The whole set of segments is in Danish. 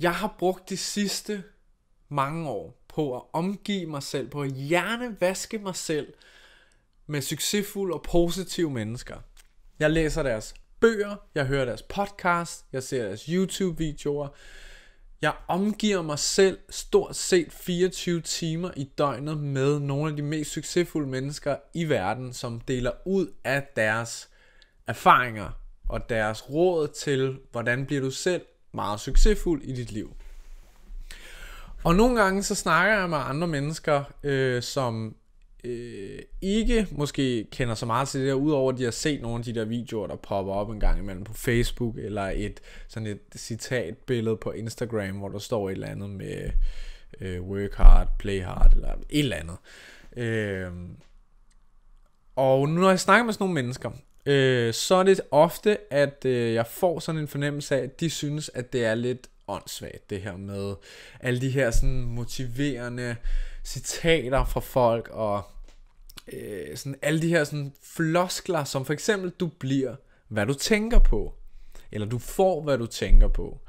Jeg har brugt de sidste mange år på at omgive mig selv, på at hjernevaske mig selv med succesfulde og positive mennesker. Jeg læser deres bøger, jeg hører deres podcast, jeg ser deres YouTube-videoer. Jeg omgiver mig selv stort set 24 timer i døgnet med nogle af de mest succesfulde mennesker i verden, som deler ud af deres erfaringer og deres råd til, hvordan bliver du selv meget succesfuld i dit liv. Og nogle gange så snakker jeg med andre mennesker, øh, som øh, ikke måske kender så meget til det der, udover at de har set nogle af de der videoer, der popper op en gang imellem på Facebook, eller et sådan et citatbillede på Instagram, hvor der står et eller andet med øh, work hard, play hard, eller et eller andet. Øh, og nu når jeg snakker med sådan nogle mennesker, øh, så er det ofte, at øh, jeg får sådan en fornemmelse af, at de synes, at det er lidt åndssvagt, det her med alle de her sådan motiverende citater fra folk, og øh, sådan alle de her sådan floskler, som for eksempel, du bliver, hvad du tænker på, eller du får, hvad du tænker på.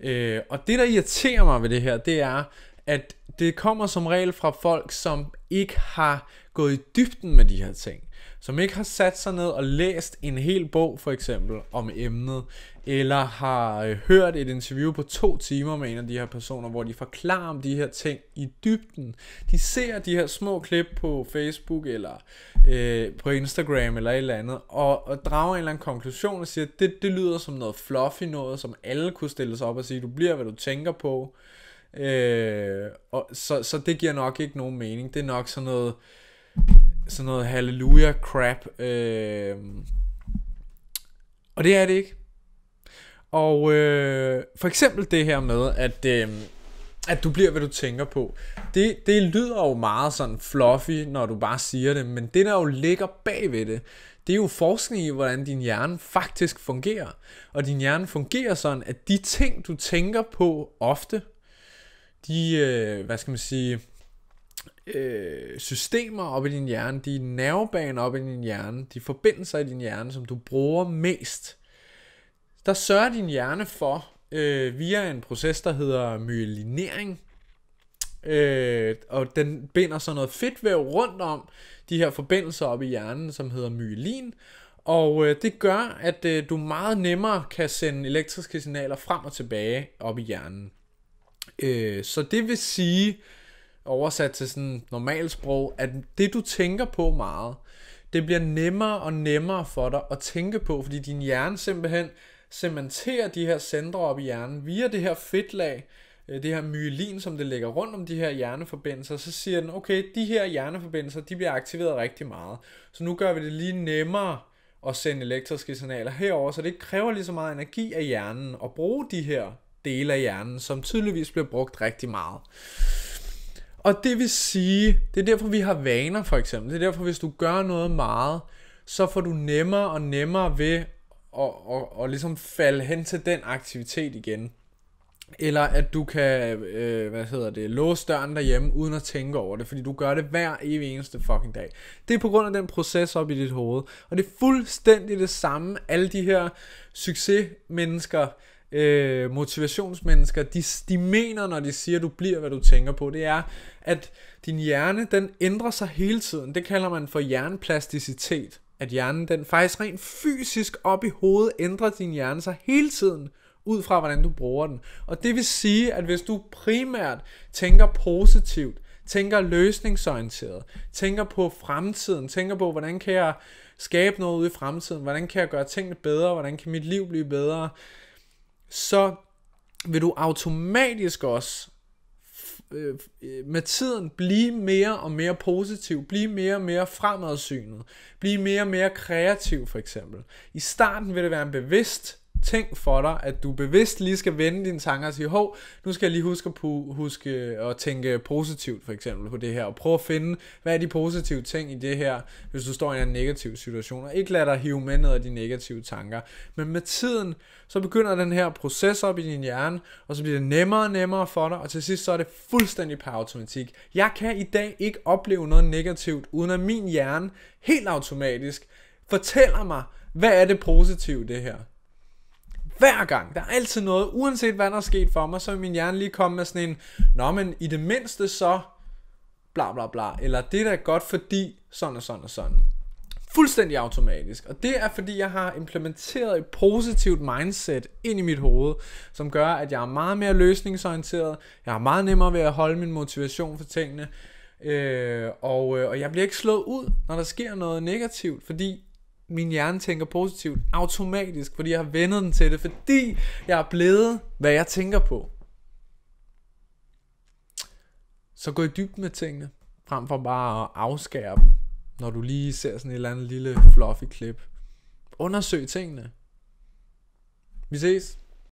Øh, og det, der irriterer mig ved det her, det er, at det kommer som regel fra folk, som ikke har gået i dybden med de her ting som ikke har sat sig ned og læst en hel bog for eksempel om emnet, eller har øh, hørt et interview på to timer med en af de her personer, hvor de forklarer om de her ting i dybden. De ser de her små klip på Facebook eller øh, på Instagram eller et eller andet, og, og drager en eller anden konklusion og siger, at det, det lyder som noget fluffy noget, som alle kunne stille sig op og sige, du bliver, hvad du tænker på. Øh, og, så, så det giver nok ikke nogen mening. Det er nok sådan noget sådan noget hallelujah crap. Øh, og det er det ikke. Og øh, for eksempel det her med, at, øh, at du bliver, hvad du tænker på. Det, det lyder jo meget sådan fluffy, når du bare siger det, men det der jo ligger bagved det, det er jo forskning i, hvordan din hjerne faktisk fungerer. Og din hjerne fungerer sådan, at de ting, du tænker på ofte, de, øh, hvad skal man sige, øh, systemer op i din hjerne, de nervebaner op i din hjerne, de forbindelser i din hjerne, som du bruger mest, der sørger din hjerne for, øh, via en proces, der hedder myelinering, øh, og den binder sådan noget fedtvæv rundt om de her forbindelser op i hjernen, som hedder myelin, og øh, det gør, at øh, du meget nemmere kan sende elektriske signaler frem og tilbage op i hjernen. Øh, så det vil sige, oversat til sådan normalt sprog, at det du tænker på meget, det bliver nemmere og nemmere for dig at tænke på, fordi din hjerne simpelthen cementerer de her centre op i hjernen via det her fedtlag, øh, det her myelin, som det ligger rundt om de her hjerneforbindelser, så siger den, okay, de her hjerneforbindelser, de bliver aktiveret rigtig meget. Så nu gør vi det lige nemmere at sende elektriske signaler herover, så det ikke kræver lige så meget energi af hjernen at bruge de her dele af hjernen, som tydeligvis bliver brugt rigtig meget. Og det vil sige, det er derfor vi har vaner for eksempel. Det er derfor hvis du gør noget meget, så får du nemmere og nemmere ved at og, og, og ligesom falde hen til den aktivitet igen. Eller at du kan, øh, hvad hedder det, låse døren derhjemme uden at tænke over det, fordi du gør det hver evig eneste fucking dag. Det er på grund af den proces op i dit hoved. Og det er fuldstændig det samme, alle de her succesmennesker, øh, motivationsmennesker, de, de mener, når de siger, at du bliver, hvad du tænker på, det er, at din hjerne, den ændrer sig hele tiden. Det kalder man for hjernplasticitet. At hjernen, den faktisk rent fysisk op i hovedet, ændrer din hjerne sig hele tiden, ud fra hvordan du bruger den. Og det vil sige, at hvis du primært tænker positivt, tænker løsningsorienteret, tænker på fremtiden, tænker på, hvordan kan jeg skabe noget ud i fremtiden, hvordan kan jeg gøre tingene bedre, hvordan kan mit liv blive bedre, så vil du automatisk også øh, øh, med tiden blive mere og mere positiv, blive mere og mere fremadsynet, blive mere og mere kreativ for eksempel. I starten vil det være en bevidst ting for dig, at du bevidst lige skal vende dine tanker og sige, hov, nu skal jeg lige huske at, huske at tænke positivt for eksempel på det her, og prøve at finde, hvad er de positive ting i det her, hvis du står i en negativ situation, og ikke lade dig hive med ned af de negative tanker. Men med tiden, så begynder den her proces op i din hjerne, og så bliver det nemmere og nemmere for dig, og til sidst så er det fuldstændig per automatik. Jeg kan i dag ikke opleve noget negativt, uden at min hjerne helt automatisk fortæller mig, hvad er det positive det her? Hver gang. Der er altid noget, uanset hvad der er sket for mig, så vil min hjerne lige komme med sådan en, nå men i det mindste så, bla bla bla, eller det er da godt fordi, sådan og sådan og sådan. Fuldstændig automatisk. Og det er fordi, jeg har implementeret et positivt mindset ind i mit hoved, som gør, at jeg er meget mere løsningsorienteret. Jeg har meget nemmere ved at holde min motivation for tingene. Øh, og, øh, og jeg bliver ikke slået ud, når der sker noget negativt, fordi min hjerne tænker positivt automatisk, fordi jeg har vendet den til det, fordi jeg er blevet, hvad jeg tænker på. Så gå i dybden med tingene, frem for bare at afskære dem, når du lige ser sådan et eller andet lille fluffy klip. Undersøg tingene. Vi ses.